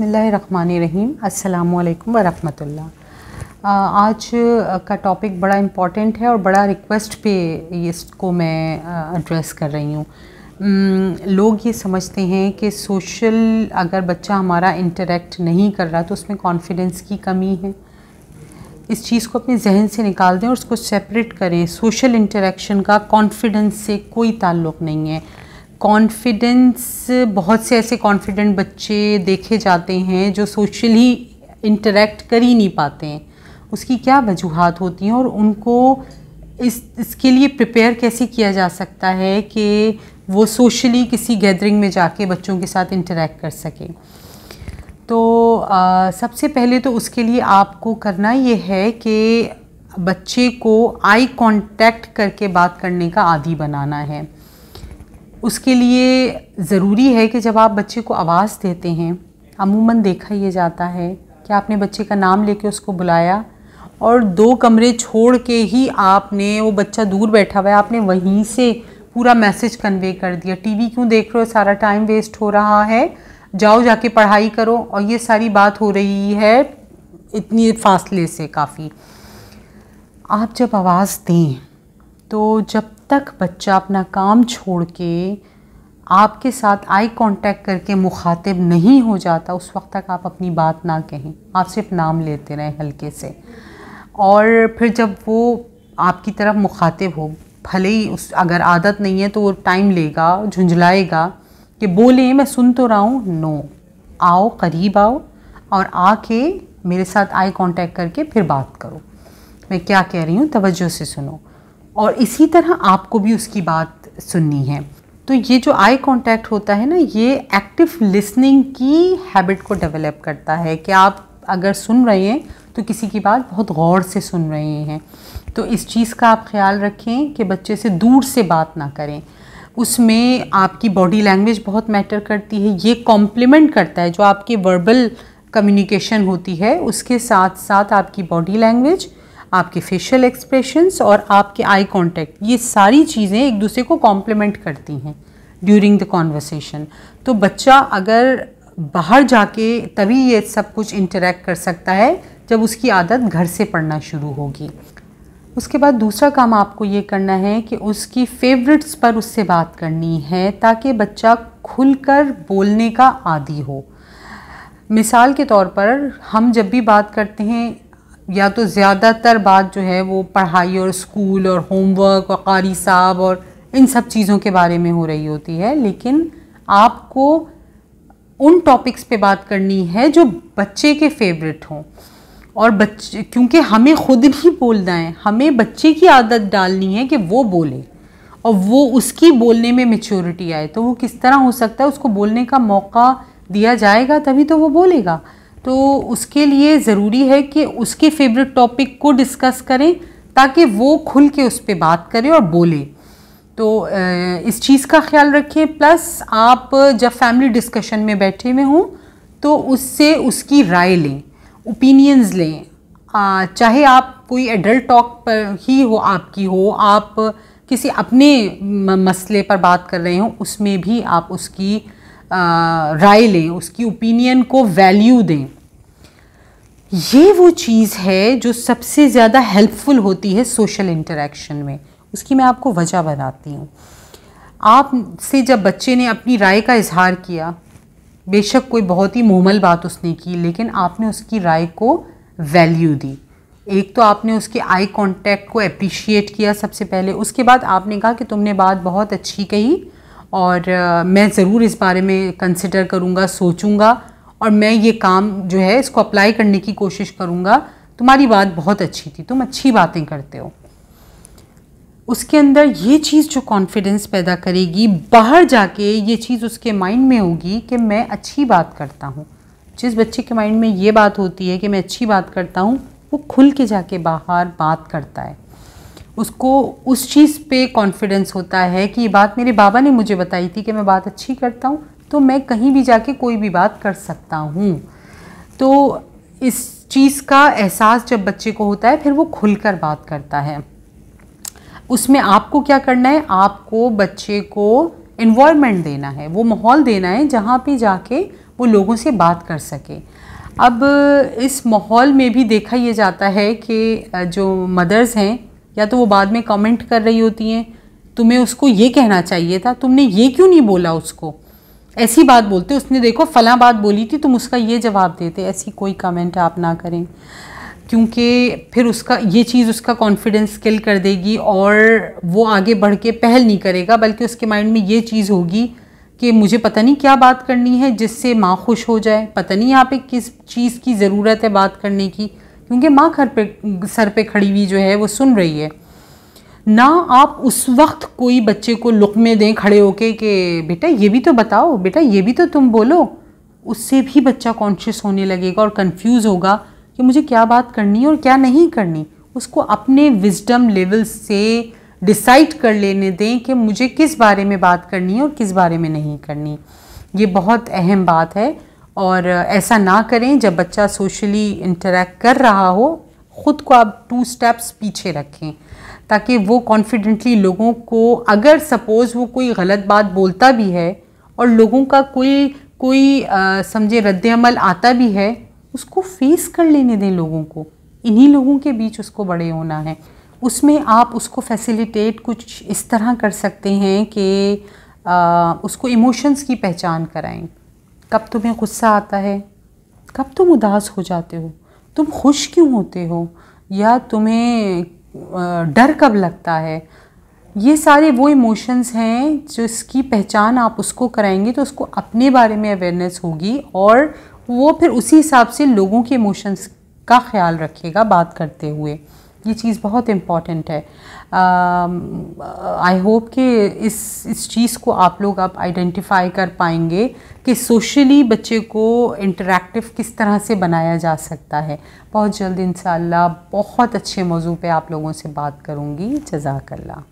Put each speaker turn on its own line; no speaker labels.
बसमीम् अल्लाम वरहमतुल्ला आज का टॉपिक बड़ा इम्पॉर्टेंट है और बड़ा रिक्वेस्ट पे इसको मैं एड्रेस कर रही हूँ लोग ये समझते हैं कि सोशल अगर बच्चा हमारा इंटरेक्ट नहीं कर रहा तो उसमें कॉन्फिडेंस की कमी है इस चीज़ को अपने जहन से निकाल दें और उसको सेपरेट करें सोशल इंटरेक्शन का कॉन्फिडेंस से कोई ताल्लुक़ नहीं है कॉन्फिडेंस बहुत से ऐसे कॉन्फिडेंट बच्चे देखे जाते हैं जो सोशली इंटरेक्ट कर ही नहीं पाते हैं उसकी क्या वजूहत होती हैं और उनको इस इसके लिए प्रिपेयर कैसे किया जा सकता है कि वो सोशली किसी गैदरिंग में जाके बच्चों के साथ इंटरेक्ट कर सकें तो आ, सबसे पहले तो उसके लिए आपको करना ये है कि बच्चे को आई कांटेक्ट करके बात करने का आदि बनाना है उसके लिए ज़रूरी है कि जब आप बच्चे को आवाज़ देते हैं अमूमन देखा ये जाता है कि आपने बच्चे का नाम लेके उसको बुलाया और दो कमरे छोड़ के ही आपने वो बच्चा दूर बैठा हुआ है आपने वहीं से पूरा मैसेज कन्वे कर दिया टीवी क्यों देख रहे हो सारा टाइम वेस्ट हो रहा है जाओ जाके पढ़ाई करो और ये सारी बात हो रही है इतनी फासले से काफ़ी आप जब आवाज़ दें तो जब तक बच्चा अपना काम छोड़ के आपके साथ आई कांटेक्ट करके मुखातिब नहीं हो जाता उस वक्त तक आप अपनी बात ना कहें आप सिर्फ नाम लेते रहें हल्के से और फिर जब वो आपकी तरफ मुखातिब हो भले ही उस अगर आदत नहीं है तो वो टाइम लेगा झुंझलाएगा कि बोले मैं सुन तो रहा हूँ नो आओ करीब आओ और आके मेरे साथ आई कांटेक्ट करके फिर बात करो मैं क्या कह रही हूँ तवज्जो से सुनो और इसी तरह आपको भी उसकी बात सुननी है तो ये जो आई कांटेक्ट होता है ना ये एक्टिव लिसनिंग की हैबिट को डेवलप करता है कि आप अगर सुन रहे हैं तो किसी की बात बहुत गौर से सुन रहे हैं तो इस चीज़ का आप ख्याल रखें कि बच्चे से दूर से बात ना करें उसमें आपकी बॉडी लैंग्वेज बहुत मैटर करती है ये कॉम्प्लीमेंट करता है जो आपके वर्बल कम्युनिकेशन होती है उसके साथ साथ आपकी बॉडी लैंग्वेज आपके फेशियल एक्सप्रेशंस और आपके आई कांटेक्ट ये सारी चीज़ें एक दूसरे को कॉम्प्लीमेंट करती हैं ड्यूरिंग द कॉन्वर्सेशन तो बच्चा अगर बाहर जाके तभी ये सब कुछ इंटरेक्ट कर सकता है जब उसकी आदत घर से पढ़ना शुरू होगी उसके बाद दूसरा काम आपको ये करना है कि उसकी फेवरेट्स पर उससे बात करनी है ताकि बच्चा खुलकर बोलने का आदि हो मिसाल के तौर पर हम जब भी बात करते हैं या तो ज़्यादातर बात जो है वो पढ़ाई और स्कूल और होमवर्क और कारी साहब और इन सब चीज़ों के बारे में हो रही होती है लेकिन आपको उन टॉपिक्स पे बात करनी है जो बच्चे के फेवरेट हों और बच्चे क्योंकि हमें ख़ुद भी बोलना है हमें बच्चे की आदत डालनी है कि वो बोले और वो उसकी बोलने में मेच्योरिटी आए तो वो किस तरह हो सकता है उसको बोलने का मौका दिया जाएगा तभी तो वो बोलेगा तो उसके लिए ज़रूरी है कि उसके फेवरेट टॉपिक को डिस्कस करें ताकि वो खुल के उस पर बात करें और बोले तो इस चीज़ का ख्याल रखें प्लस आप जब फैमिली डिस्कशन में बैठे हुए हों तो उससे उसकी राय लें ओपिनियंस लें चाहे आप कोई एडल्ट टॉक पर ही हो आपकी हो आप किसी अपने मसले पर बात कर रहे हो उसमें भी आप उसकी राय लें उसकी ओपिनियन को वैल्यू दें ये वो चीज़ है जो सबसे ज़्यादा हेल्पफुल होती है सोशल इंटरेक्शन में उसकी मैं आपको वजह बताती हूँ आप से जब बच्चे ने अपनी राय का इजहार किया बेशक कोई बहुत ही मोमल बात उसने की लेकिन आपने उसकी राय को वैल्यू दी एक तो आपने उसके आई कांटेक्ट को अप्रिशिएट किया सबसे पहले उसके बाद आपने कहा कि तुमने बात बहुत अच्छी कही और मैं ज़रूर इस बारे में कंसिडर करूँगा सोचूँगा और मैं ये काम जो है इसको अप्लाई करने की कोशिश करूँगा तुम्हारी बात बहुत अच्छी थी तुम अच्छी बातें करते हो उसके अंदर ये चीज़ जो कॉन्फिडेंस पैदा करेगी बाहर जाके ये चीज़ उसके माइंड में होगी कि मैं अच्छी बात करता हूँ जिस बच्चे के माइंड में ये बात होती है कि मैं अच्छी बात करता हूँ वो खुल के जाके बाहर बात करता है उसको उस चीज़ पे कॉन्फिडेंस होता है कि ये बात मेरे बाबा ने मुझे बताई थी कि मैं बात अच्छी करता हूँ तो मैं कहीं भी जाके कोई भी बात कर सकता हूँ तो इस चीज़ का एहसास जब बच्चे को होता है फिर वो खुलकर बात करता है उसमें आपको क्या करना है आपको बच्चे को इन्वायरमेंट देना है वो माहौल देना है जहाँ पे जाके वो लोगों से बात कर सके अब इस माहौल में भी देखा ये जाता है कि जो मदर्स हैं या तो वो बाद में कमेंट कर रही होती हैं तुम्हें उसको ये कहना चाहिए था तुमने ये क्यों नहीं बोला उसको ऐसी बात बोलते उसने देखो फला बात बोली थी तुम उसका ये जवाब देते ऐसी कोई कमेंट आप ना करें क्योंकि फिर उसका ये चीज़ उसका कॉन्फिडेंस किल कर देगी और वो आगे बढ़ के पहल नहीं करेगा बल्कि उसके माइंड में ये चीज़ होगी कि मुझे पता नहीं क्या बात करनी है जिससे माँ खुश हो जाए पता नहीं यहाँ पे किस चीज़ की ज़रूरत है बात करने की क्योंकि माँ घर पे सर पे खड़ी हुई जो है वो सुन रही है ना आप उस वक्त कोई बच्चे को लुकमे दें खड़े होके कि बेटा ये भी तो बताओ बेटा ये भी तो तुम बोलो उससे भी बच्चा कॉन्शियस होने लगेगा और कंफ्यूज होगा कि मुझे क्या बात करनी है और क्या नहीं करनी उसको अपने विजडम लेवल से डिसाइड कर लेने दें कि मुझे किस बारे में बात करनी है और किस बारे में नहीं करनी ये बहुत अहम बात है और ऐसा ना करें जब बच्चा सोशली इंटरेक्ट कर रहा हो ख़ुद को आप टू स्टेप्स पीछे रखें ताकि वो कॉन्फिडेंटली लोगों को अगर सपोज़ वो कोई गलत बात बोलता भी है और लोगों का कोई कोई समझे रद्दमल आता भी है उसको फेस कर लेने दें लोगों को इन्हीं लोगों के बीच उसको बड़े होना है उसमें आप उसको फैसिलिटेट कुछ इस तरह कर सकते हैं कि उसको इमोशंस की पहचान कराएं कब तुम्हें गुस्सा आता है कब तुम उदास हो जाते हो तुम खुश क्यों होते हो या तुम्हें डर कब लगता है ये सारे वो इमोशंस हैं जिसकी पहचान आप उसको कराएंगे तो उसको अपने बारे में अवेयरनेस होगी और वो फिर उसी हिसाब से लोगों के इमोशंस का ख्याल रखेगा बात करते हुए ये चीज़ बहुत इम्पॉर्टेंट है आई um, होप कि इस इस चीज़ को आप लोग अब आइडेंटिफाई कर पाएंगे कि सोशली बच्चे को इंटरेक्टिव किस तरह से बनाया जा सकता है बहुत जल्द इन बहुत अच्छे मौजू पे आप लोगों से बात करूँगी जजाकल्ला